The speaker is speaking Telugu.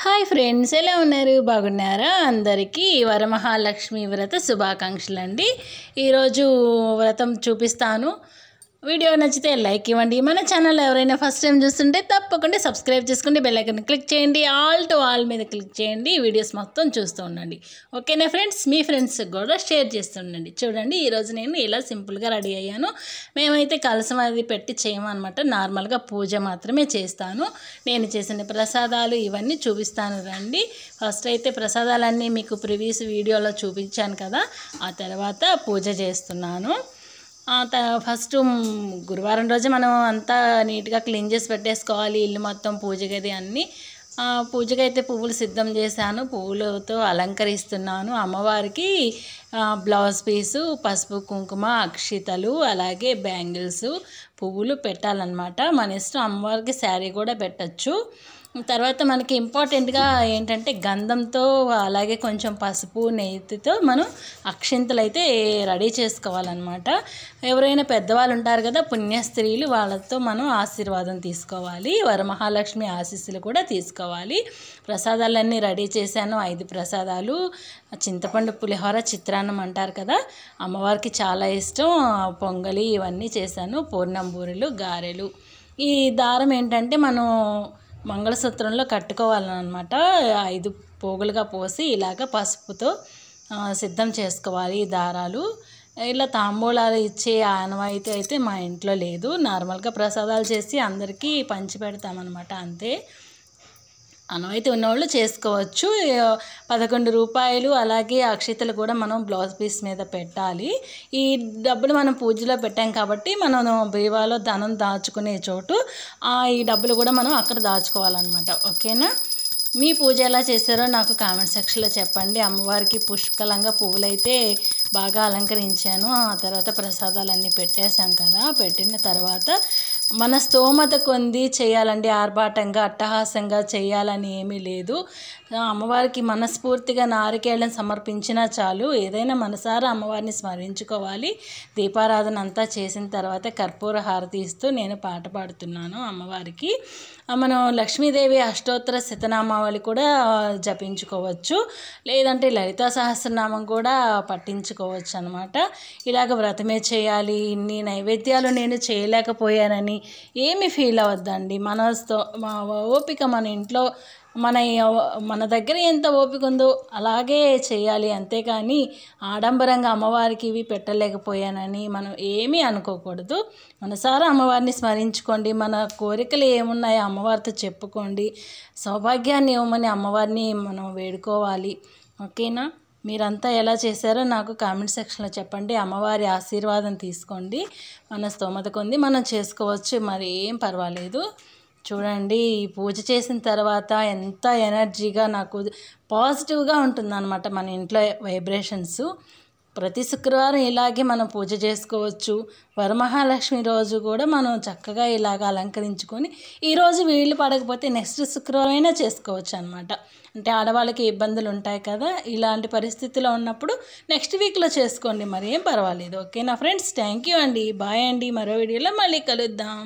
హాయ్ ఫ్రెండ్స్ ఎలా ఉన్నారు బాగున్నారా అందరికీ వరమహాలక్ష్మి వ్రత శుభాకాంక్షలు అండి ఈరోజు వ్రతం చూపిస్తాను వీడియో నచ్చితే లైక్ ఇవ్వండి మన ఛానల్ ఎవరైనా ఫస్ట్ టైం చూస్తుంటే తప్పకుండా సబ్స్క్రైబ్ చేసుకుంటే బెల్లైకన్ క్లిక్ చేయండి ఆల్ టు ఆల్ మీద క్లిక్ చేయండి వీడియోస్ మొత్తం చూస్తూ ఉండండి ఓకేనా ఫ్రెండ్స్ మీ ఫ్రెండ్స్కి కూడా షేర్ చేస్తుండండి చూడండి ఈరోజు నేను ఇలా సింపుల్గా రెడీ అయ్యాను మేమైతే కలసం అది పెట్టి చేయమన్నమాట నార్మల్గా పూజ మాత్రమే చేస్తాను నేను చేసిన ప్రసాదాలు ఇవన్నీ చూపిస్తాను రండి ఫస్ట్ అయితే ప్రసాదాలన్నీ మీకు ప్రివియస్ వీడియోలో చూపించాను కదా ఆ తర్వాత పూజ చేస్తున్నాను ఫస్ట్ గురువారం రోజు మనం అంతా నీట్గా క్లీన్ చేసి పెట్టేసుకోవాలి ఇల్లు మొత్తం పూజ గది అన్నీ పూజకైతే పువ్వులు సిద్ధం చేశాను పువ్వులతో అలంకరిస్తున్నాను అమ్మవారికి బ్లౌజ్ పీసు పసుపు కుంకుమ అక్షితలు అలాగే బ్యాంగిల్స్ పువ్వులు పెట్టాలన్నమాట మన ఇష్టం అమ్మవారికి శారీ కూడా పెట్టచ్చు తర్వాత మనకి ఇంపార్టెంట్గా ఏంటంటే గంధంతో అలాగే కొంచెం పసుపు నెయ్యితో మనం అక్షింతలు అయితే రెడీ చేసుకోవాలన్నమాట ఎవరైనా పెద్దవాళ్ళు ఉంటారు కదా పుణ్యస్త్రీలు వాళ్ళతో మనం ఆశీర్వాదం తీసుకోవాలి వరమహాలక్ష్మి ఆశీస్సులు కూడా తీసుకోవాలి ప్రసాదాలన్నీ రెడీ చేశాను ఐదు ప్రసాదాలు చింతపండు పులిహోర చిత్రాన్నం అంటారు కదా అమ్మవారికి చాలా ఇష్టం పొంగలి ఇవన్నీ చేశాను పూర్ణంబూరులు గారెలు ఈ దారం ఏంటంటే మనం మంగళసూత్రంలో కట్టుకోవాలన్నమాట ఐదు పోగులుగా పోసి ఇలాగ పసుపుతో సిద్ధం చేసుకోవాలి ఈ దారాలు ఇలా తాంబూలాలు ఇచ్చే ఆనవాయితీ అయితే మా ఇంట్లో లేదు నార్మల్గా ప్రసాదాలు చేసి అందరికీ పంచి పెడతామన్నమాట అంతే అయితే ఉన్నవాళ్ళు చేసుకోవచ్చు పదకొండు రూపాయలు అలాగే అక్షితలు కూడా మనం బ్లౌజ్ పీస్ మీద పెట్టాలి ఈ డబ్బులు మనం పూజలో పెట్టాం కాబట్టి మనం బీవాలో ధనం దాచుకునే చోటు ఈ డబ్బులు కూడా మనం అక్కడ దాచుకోవాలన్నమాట ఓకేనా మీ పూజ ఎలా చేశారో నాకు కామెంట్ సెక్షన్లో చెప్పండి అమ్మవారికి పుష్కలంగా పువ్వులైతే బాగా అలంకరించాను ఆ తర్వాత ప్రసాదాలన్నీ పెట్టేశాం కదా పెట్టిన తర్వాత మన స్తోమత కొంది చేయాలండి ఆర్భాటంగా అట్టహాసంగా చేయాలని ఏమీ లేదు అమ్మవారికి మనస్ఫూర్తిగా నారికేళ్ళం సమర్పించినా చాలు ఏదైనా మనసారా అమ్మవారిని స్మరించుకోవాలి దీపారాధన అంతా చేసిన తర్వాత కర్పూర హారతి ఇస్తూ నేను పాట పాడుతున్నాను అమ్మవారికి మనం లక్ష్మీదేవి అష్టోత్తర శతనామావళి కూడా జపించుకోవచ్చు లేదంటే లలితా సహస్రనామం కూడా పట్టించుకోవచ్చు అనమాట ఇలాగ వ్రతమే చేయాలి ఇన్ని నైవేద్యాలు నేను చేయలేకపోయానని ఏమి ఫీల్ అవ్వద్దండి మనస్తో మా ఓపిక మన ఇంట్లో మన మన దగ్గర ఎంత ఓపిక ఉందో అలాగే చేయాలి అంతేకాని ఆడంబరంగా అమ్మవారికి ఇవి పెట్టలేకపోయానని మనం ఏమీ అనుకోకూడదు మనసారా అమ్మవారిని స్మరించుకోండి మన కోరికలు ఏమున్నాయో అమ్మవారితో చెప్పుకోండి సౌభాగ్యాన్ని ఇవ్వమని అమ్మవారిని మనం వేడుకోవాలి ఓకేనా మీరంతా ఎలా చేశారో నాకు కామెంట్ సెక్షన్లో చెప్పండి అమ్మవారి ఆశీర్వాదం తీసుకోండి మన స్తోమత కొంది మనం చేసుకోవచ్చు మరి ఏం పర్వాలేదు చూడండి ఈ పూజ చేసిన తర్వాత ఎంత ఎనర్జీగా నాకు పాజిటివ్గా ఉంటుందన్నమాట మన ఇంట్లో వైబ్రేషన్స్ ప్రతి శుక్రవారం ఇలాగే మనం పూజ చేసుకోవచ్చు వరమహాలక్ష్మి రోజు కూడా మనం చక్కగా ఇలాగ అలంకరించుకొని ఈరోజు వీళ్ళు పడకపోతే నెక్స్ట్ శుక్రవారం అయినా చేసుకోవచ్చు అనమాట అంటే ఆడవాళ్ళకి ఇబ్బందులు ఉంటాయి కదా ఇలాంటి పరిస్థితిలో ఉన్నప్పుడు నెక్స్ట్ వీక్లో చేసుకోండి మరి ఏం పర్వాలేదు ఓకేనా ఫ్రెండ్స్ థ్యాంక్ యూ అండి బాయ్ అండి మరో వీడియోలో మళ్ళీ కలుద్దాం